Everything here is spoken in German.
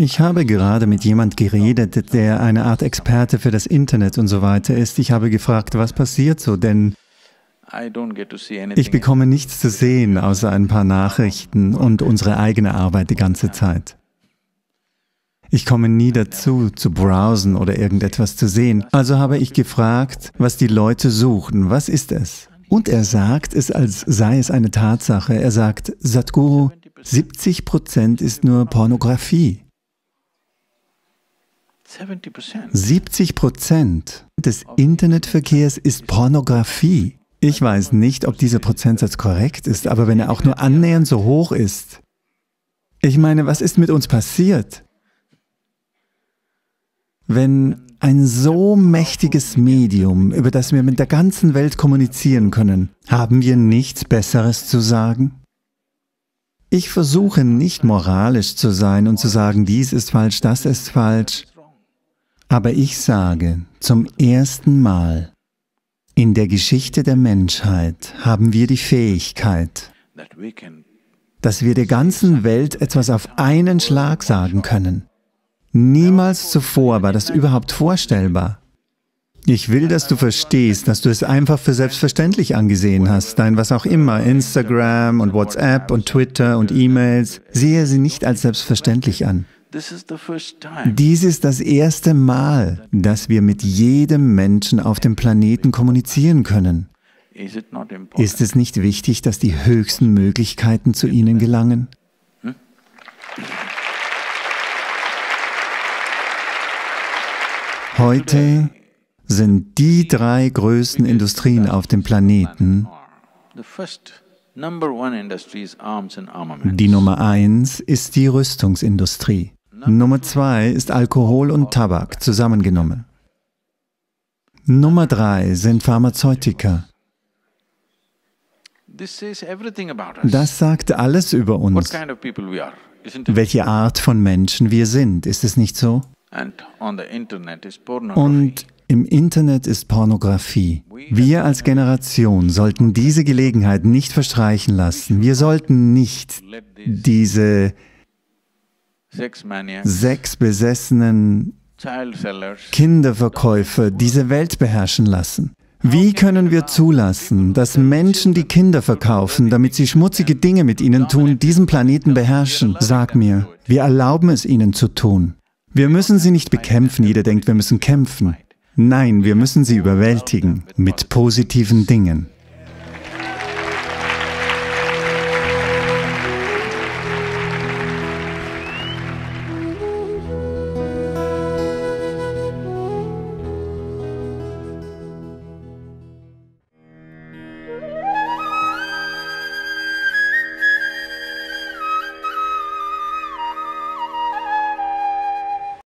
Ich habe gerade mit jemand geredet, der eine Art Experte für das Internet und so weiter ist. Ich habe gefragt, was passiert so, denn ich bekomme nichts zu sehen außer ein paar Nachrichten und unsere eigene Arbeit die ganze Zeit. Ich komme nie dazu, zu browsen oder irgendetwas zu sehen. Also habe ich gefragt, was die Leute suchen. Was ist es? Und er sagt es, als sei es eine Tatsache. Er sagt, Satguru, 70 Prozent ist nur Pornografie. 70 Prozent des Internetverkehrs ist Pornografie. Ich weiß nicht, ob dieser Prozentsatz korrekt ist, aber wenn er auch nur annähernd so hoch ist, ich meine, was ist mit uns passiert? Wenn ein so mächtiges Medium, über das wir mit der ganzen Welt kommunizieren können, haben wir nichts Besseres zu sagen? Ich versuche nicht moralisch zu sein und zu sagen, dies ist falsch, das ist falsch. Aber ich sage zum ersten Mal, in der Geschichte der Menschheit haben wir die Fähigkeit, dass wir der ganzen Welt etwas auf einen Schlag sagen können. Niemals zuvor war das überhaupt vorstellbar. Ich will, dass du verstehst, dass du es einfach für selbstverständlich angesehen hast. Dein was auch immer, Instagram und WhatsApp und Twitter und E-Mails, sehe sie nicht als selbstverständlich an. Dies ist das erste Mal, dass wir mit jedem Menschen auf dem Planeten kommunizieren können. Ist es nicht wichtig, dass die höchsten Möglichkeiten zu ihnen gelangen? Hm? Heute sind die drei größten Industrien auf dem Planeten. Die Nummer eins ist die Rüstungsindustrie. Ne? Nummer zwei ist Alkohol und Tabak zusammengenommen. Nummer drei sind Pharmazeutika. Das sagt alles über uns. Welche Art von Menschen wir sind, ist es nicht so? Und im Internet ist Pornografie. Wir als Generation sollten diese Gelegenheit nicht verstreichen lassen. Wir sollten nicht diese sechs besessenen Kinderverkäufer diese Welt beherrschen lassen? Wie können wir zulassen, dass Menschen, die Kinder verkaufen, damit sie schmutzige Dinge mit ihnen tun, diesen Planeten beherrschen? Sag mir, wir erlauben es ihnen zu tun. Wir müssen sie nicht bekämpfen, jeder denkt, wir müssen kämpfen. Nein, wir müssen sie überwältigen mit positiven Dingen.